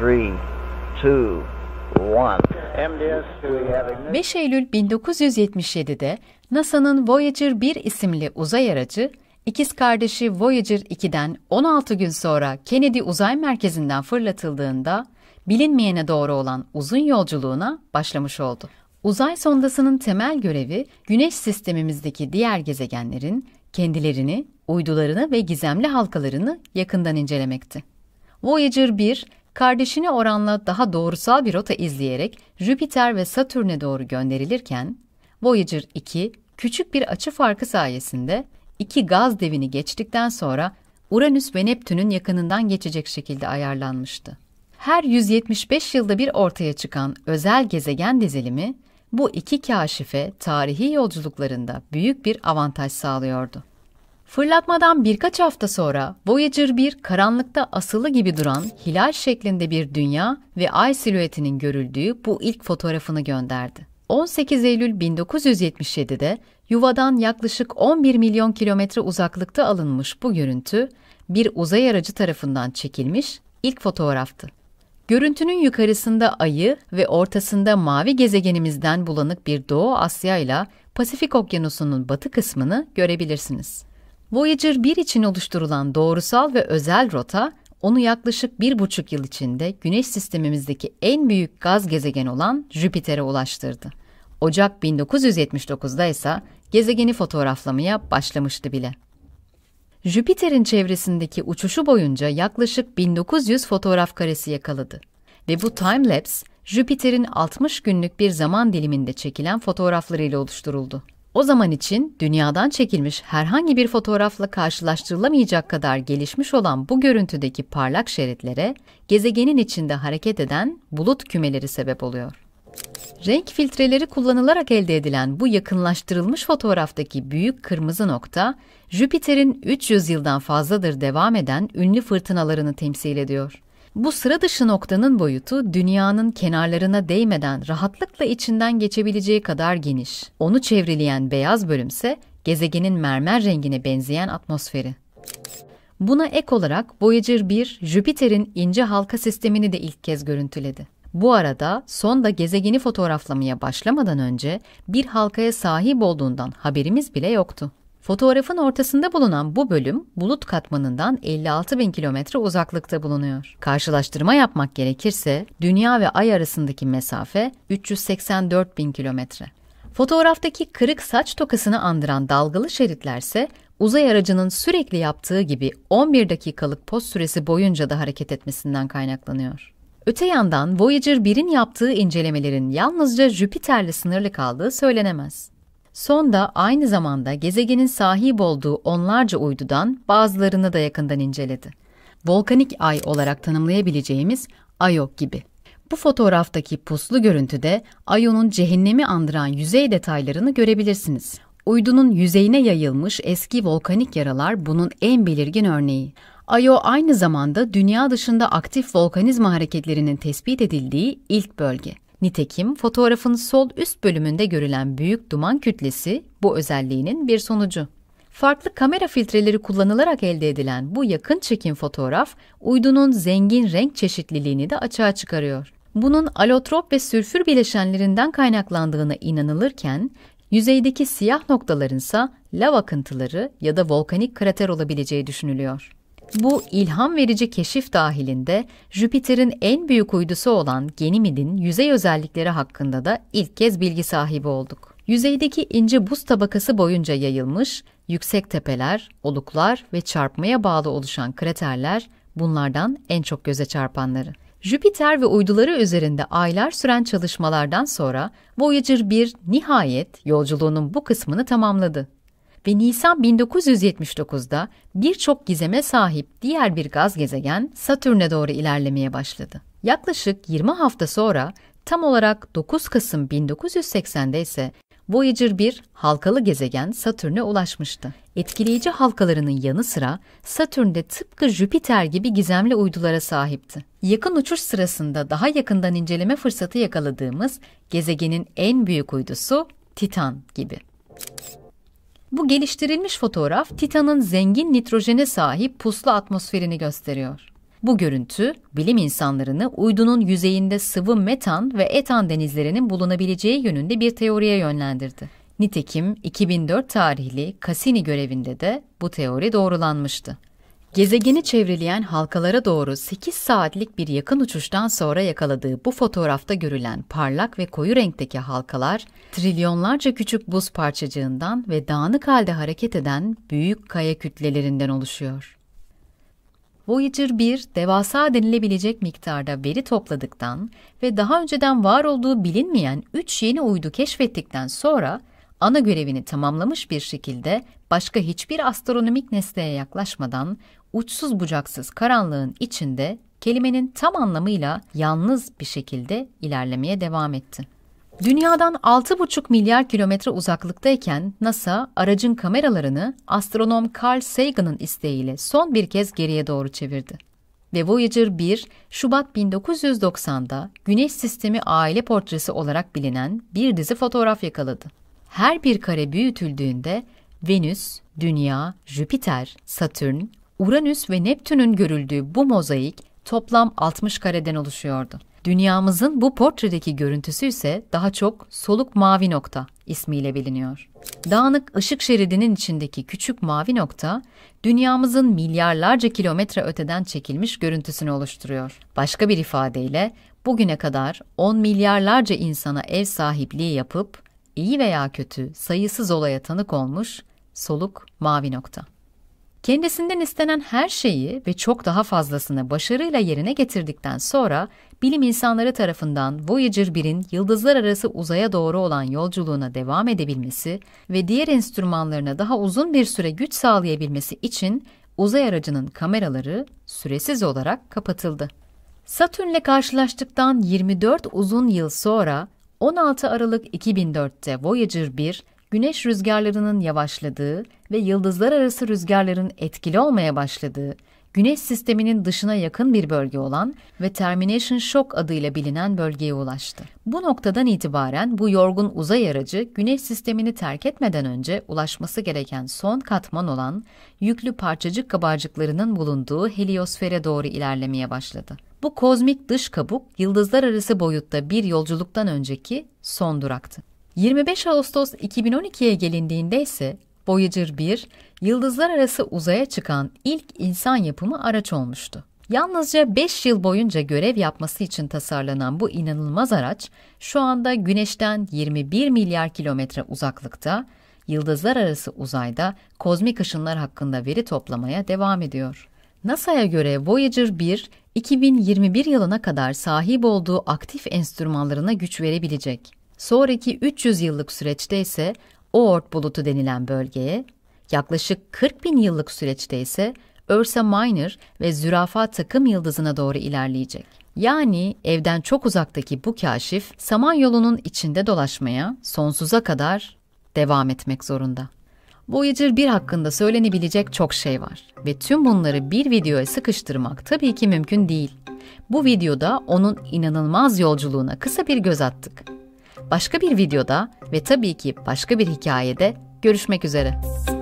5 Eylül 1977'de NASA'nın Voyager 1 isimli uzay aracı, ikiz kardeşi Voyager 2'den 16 gün sonra Kennedy Uzay Merkezi'nden fırlatıldığında bilinmeyene doğru olan uzun yolculuğuna başlamış oldu. Uzay sondasının temel görevi Güneş sistemimizdeki diğer gezegenlerin kendilerini, uydularını ve gizemli halkalarını yakından incelemekti. Voyager 1, kardeşine oranla daha doğrusal bir rota izleyerek Jüpiter ve Satürn'e doğru gönderilirken, Voyager 2 küçük bir açı farkı sayesinde iki gaz devini geçtikten sonra Uranüs ve Neptün'ün yakınından geçecek şekilde ayarlanmıştı. Her 175 yılda bir ortaya çıkan özel gezegen dizilimi bu iki kaşife tarihi yolculuklarında büyük bir avantaj sağlıyordu. Fırlatmadan birkaç hafta sonra Voyager 1 karanlıkta asılı gibi duran hilal şeklinde bir dünya ve ay silüetinin görüldüğü bu ilk fotoğrafını gönderdi. 18 Eylül 1977'de yuvadan yaklaşık 11 milyon kilometre uzaklıkta alınmış bu görüntü bir uzay aracı tarafından çekilmiş ilk fotoğraftı. Görüntünün yukarısında ayı ve ortasında mavi gezegenimizden bulanık bir Doğu Asya ile Pasifik Okyanusu'nun batı kısmını görebilirsiniz. Voyager 1 için oluşturulan doğrusal ve özel rota, onu yaklaşık bir buçuk yıl içinde Güneş sistemimizdeki en büyük gaz gezegen olan Jüpiter'e ulaştırdı. Ocak 1979'da ise gezegeni fotoğraflamaya başlamıştı bile. Jüpiter'in çevresindeki uçuşu boyunca yaklaşık 1900 fotoğraf karesi yakaladı. Ve bu time-lapse, Jüpiter'in 60 günlük bir zaman diliminde çekilen fotoğraflarıyla oluşturuldu. O zaman için dünyadan çekilmiş herhangi bir fotoğrafla karşılaştırılamayacak kadar gelişmiş olan bu görüntüdeki parlak şeritlere gezegenin içinde hareket eden bulut kümeleri sebep oluyor. Renk filtreleri kullanılarak elde edilen bu yakınlaştırılmış fotoğraftaki büyük kırmızı nokta, Jüpiter'in 300 yıldan fazladır devam eden ünlü fırtınalarını temsil ediyor. Bu sıra dışı noktanın boyutu dünyanın kenarlarına değmeden rahatlıkla içinden geçebileceği kadar geniş. Onu çevreleyen beyaz bölümse gezegenin mermer rengine benzeyen atmosferi. Buna ek olarak Voyager 1, Jüpiter'in ince halka sistemini de ilk kez görüntüledi. Bu arada sonda gezegeni fotoğraflamaya başlamadan önce bir halkaya sahip olduğundan haberimiz bile yoktu. Fotoğrafın ortasında bulunan bu bölüm bulut katmanından 56 bin kilometre uzaklıkta bulunuyor. Karşılaştırma yapmak gerekirse Dünya ve Ay arasındaki mesafe 384 bin kilometre. Fotoğraftaki kırık saç tokasını andıran dalgalı şeritlerse uzay aracının sürekli yaptığı gibi 11 dakikalık poz süresi boyunca da hareket etmesinden kaynaklanıyor. Öte yandan Voyager 1'in yaptığı incelemelerin yalnızca Jüpiter'le sınırlı kaldığı söylenemez. Sonda aynı zamanda gezegenin sahip olduğu onlarca uydudan bazılarını da yakından inceledi. Volkanik ay olarak tanımlayabileceğimiz Ayok gibi. Bu fotoğraftaki puslu görüntüde Ayo'nun cehennemi andıran yüzey detaylarını görebilirsiniz. Uydunun yüzeyine yayılmış eski volkanik yaralar bunun en belirgin örneği. Ayo aynı zamanda dünya dışında aktif volkanizma hareketlerinin tespit edildiği ilk bölge. Nitekim fotoğrafın sol üst bölümünde görülen büyük duman kütlesi bu özelliğinin bir sonucu. Farklı kamera filtreleri kullanılarak elde edilen bu yakın çekim fotoğraf, uydunun zengin renk çeşitliliğini de açığa çıkarıyor. Bunun alotrop ve sülfür bileşenlerinden kaynaklandığına inanılırken, yüzeydeki siyah noktaların ise lav akıntıları ya da volkanik krater olabileceği düşünülüyor. Bu ilham verici keşif dahilinde Jüpiter'in en büyük uydusu olan Ganymed'in yüzey özellikleri hakkında da ilk kez bilgi sahibi olduk. Yüzeydeki ince buz tabakası boyunca yayılmış, yüksek tepeler, oluklar ve çarpmaya bağlı oluşan kraterler bunlardan en çok göze çarpanları. Jüpiter ve uyduları üzerinde aylar süren çalışmalardan sonra Voyager 1 nihayet yolculuğunun bu kısmını tamamladı ve Nisan 1979'da birçok gizeme sahip diğer bir gaz gezegen Satürn'e doğru ilerlemeye başladı. Yaklaşık 20 hafta sonra tam olarak 9 Kasım 1980'de ise Voyager 1 halkalı gezegen Satürn'e ulaşmıştı. Etkileyici halkalarının yanı sıra Satürn de tıpkı Jüpiter gibi gizemli uydulara sahipti. Yakın uçuş sırasında daha yakından inceleme fırsatı yakaladığımız gezegenin en büyük uydusu Titan gibi. Bu geliştirilmiş fotoğraf Titan'ın zengin nitrojene sahip puslu atmosferini gösteriyor. Bu görüntü bilim insanlarını uydunun yüzeyinde sıvı metan ve etan denizlerinin bulunabileceği yönünde bir teoriye yönlendirdi. Nitekim 2004 tarihli Cassini görevinde de bu teori doğrulanmıştı. Gezegeni çevreleyen halkalara doğru 8 saatlik bir yakın uçuştan sonra yakaladığı bu fotoğrafta görülen parlak ve koyu renkteki halkalar, trilyonlarca küçük buz parçacığından ve dağınık halde hareket eden büyük kaya kütlelerinden oluşuyor. Voyager 1, devasa denilebilecek miktarda veri topladıktan ve daha önceden var olduğu bilinmeyen 3 yeni uydu keşfettikten sonra ana görevini tamamlamış bir şekilde başka hiçbir astronomik nesneye yaklaşmadan uçsuz bucaksız karanlığın içinde kelimenin tam anlamıyla yalnız bir şekilde ilerlemeye devam etti. Dünyadan 6,5 milyar kilometre uzaklıktayken NASA aracın kameralarını astronom Carl Sagan'ın isteğiyle son bir kez geriye doğru çevirdi. Ve Voyager 1, Şubat 1990'da Güneş Sistemi aile portresi olarak bilinen bir dizi fotoğraf yakaladı. Her bir kare büyütüldüğünde Venüs, Dünya, Jüpiter, Satürn, Uranüs ve Neptün'ün görüldüğü bu mozaik toplam 60 kareden oluşuyordu. Dünyamızın bu portredeki görüntüsü ise daha çok soluk mavi nokta ismiyle biliniyor. Dağınık ışık şeridinin içindeki küçük mavi nokta, dünyamızın milyarlarca kilometre öteden çekilmiş görüntüsünü oluşturuyor. Başka bir ifadeyle, bugüne kadar 10 milyarlarca insana ev sahipliği yapıp, iyi veya kötü sayısız olaya tanık olmuş soluk mavi nokta. Kendisinden istenen her şeyi ve çok daha fazlasını başarıyla yerine getirdikten sonra bilim insanları tarafından Voyager 1'in yıldızlar arası uzaya doğru olan yolculuğuna devam edebilmesi ve diğer enstrümanlarına daha uzun bir süre güç sağlayabilmesi için uzay aracının kameraları süresiz olarak kapatıldı. Satürn'le karşılaştıktan 24 uzun yıl sonra 16 Aralık 2004'te Voyager 1 güneş rüzgarlarının yavaşladığı ve yıldızlar arası rüzgarların etkili olmaya başladığı, güneş sisteminin dışına yakın bir bölge olan ve Termination Shock adıyla bilinen bölgeye ulaştı. Bu noktadan itibaren bu yorgun uzay aracı güneş sistemini terk etmeden önce ulaşması gereken son katman olan yüklü parçacık kabarcıklarının bulunduğu heliosfere doğru ilerlemeye başladı. Bu kozmik dış kabuk yıldızlar arası boyutta bir yolculuktan önceki son duraktı. 25 Ağustos 2012'ye gelindiğinde ise Voyager 1, yıldızlar arası uzaya çıkan ilk insan yapımı araç olmuştu. Yalnızca 5 yıl boyunca görev yapması için tasarlanan bu inanılmaz araç, şu anda Güneş'ten 21 milyar kilometre uzaklıkta, yıldızlar arası uzayda kozmik ışınlar hakkında veri toplamaya devam ediyor. NASA'ya göre Voyager 1, 2021 yılına kadar sahip olduğu aktif enstrümanlarına güç verebilecek. Sonraki 300 yıllık süreçte ise Oort bulutu denilen bölgeye, yaklaşık 40 bin yıllık süreçte ise Ursa Minor ve zürafa takım yıldızına doğru ilerleyecek. Yani evden çok uzaktaki bu kaşif Samanyolu'nun içinde dolaşmaya sonsuza kadar devam etmek zorunda. Voyager 1 hakkında söylenebilecek çok şey var ve tüm bunları bir videoya sıkıştırmak tabii ki mümkün değil. Bu videoda onun inanılmaz yolculuğuna kısa bir göz attık. Başka bir videoda ve tabii ki başka bir hikayede görüşmek üzere.